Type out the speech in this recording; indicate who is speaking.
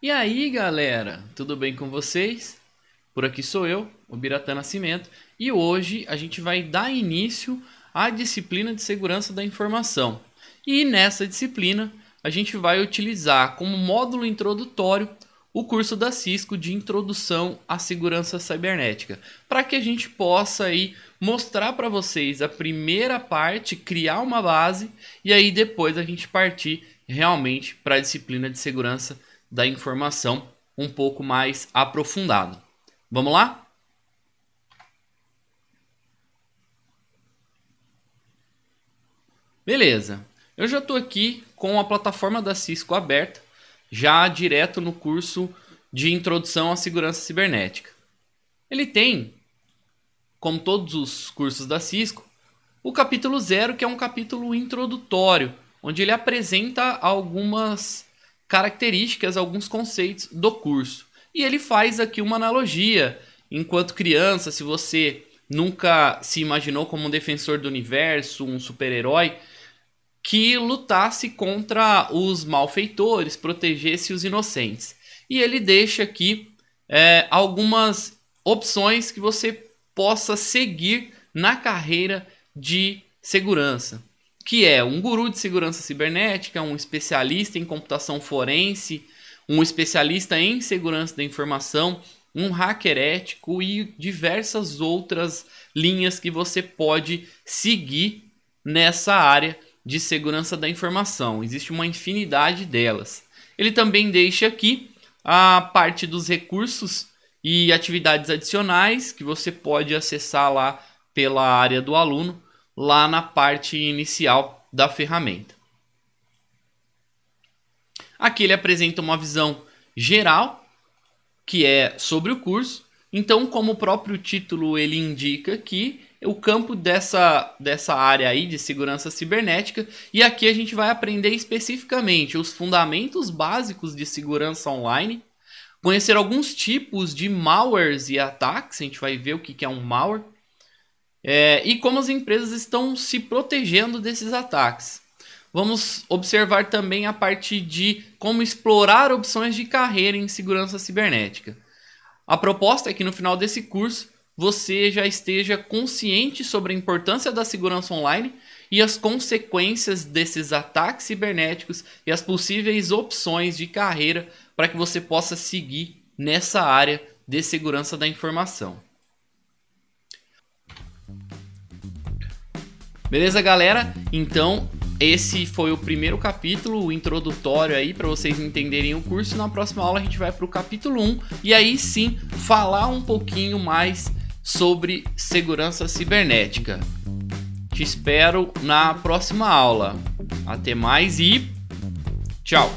Speaker 1: E aí, galera, tudo bem com vocês? Por aqui sou eu, o Biratã Nascimento, e hoje a gente vai dar início à disciplina de segurança da informação. E nessa disciplina, a gente vai utilizar como módulo introdutório o curso da Cisco de Introdução à Segurança Cibernética, para que a gente possa aí mostrar para vocês a primeira parte, criar uma base e aí depois a gente partir realmente para a disciplina de segurança cibernética da informação um pouco mais aprofundado. Vamos lá? Beleza. Eu já estou aqui com a plataforma da Cisco aberta, já direto no curso de Introdução à Segurança Cibernética. Ele tem, como todos os cursos da Cisco, o capítulo 0, que é um capítulo introdutório, onde ele apresenta algumas características, alguns conceitos do curso. E ele faz aqui uma analogia. Enquanto criança, se você nunca se imaginou como um defensor do universo, um super-herói, que lutasse contra os malfeitores, protegesse os inocentes. E ele deixa aqui é, algumas opções que você possa seguir na carreira de segurança que é um guru de segurança cibernética, um especialista em computação forense, um especialista em segurança da informação, um hacker ético e diversas outras linhas que você pode seguir nessa área de segurança da informação. Existe uma infinidade delas. Ele também deixa aqui a parte dos recursos e atividades adicionais que você pode acessar lá pela área do aluno lá na parte inicial da ferramenta. Aqui ele apresenta uma visão geral, que é sobre o curso. Então, como o próprio título ele indica que o campo dessa, dessa área aí de segurança cibernética, e aqui a gente vai aprender especificamente os fundamentos básicos de segurança online, conhecer alguns tipos de malwares e ataques, a gente vai ver o que é um malware, é, e como as empresas estão se protegendo desses ataques. Vamos observar também a parte de como explorar opções de carreira em segurança cibernética. A proposta é que no final desse curso você já esteja consciente sobre a importância da segurança online e as consequências desses ataques cibernéticos e as possíveis opções de carreira para que você possa seguir nessa área de segurança da informação. Beleza, galera? Então, esse foi o primeiro capítulo, o introdutório aí para vocês entenderem o curso. Na próxima aula a gente vai para o capítulo 1 e aí sim falar um pouquinho mais sobre segurança cibernética. Te espero na próxima aula. Até mais e tchau!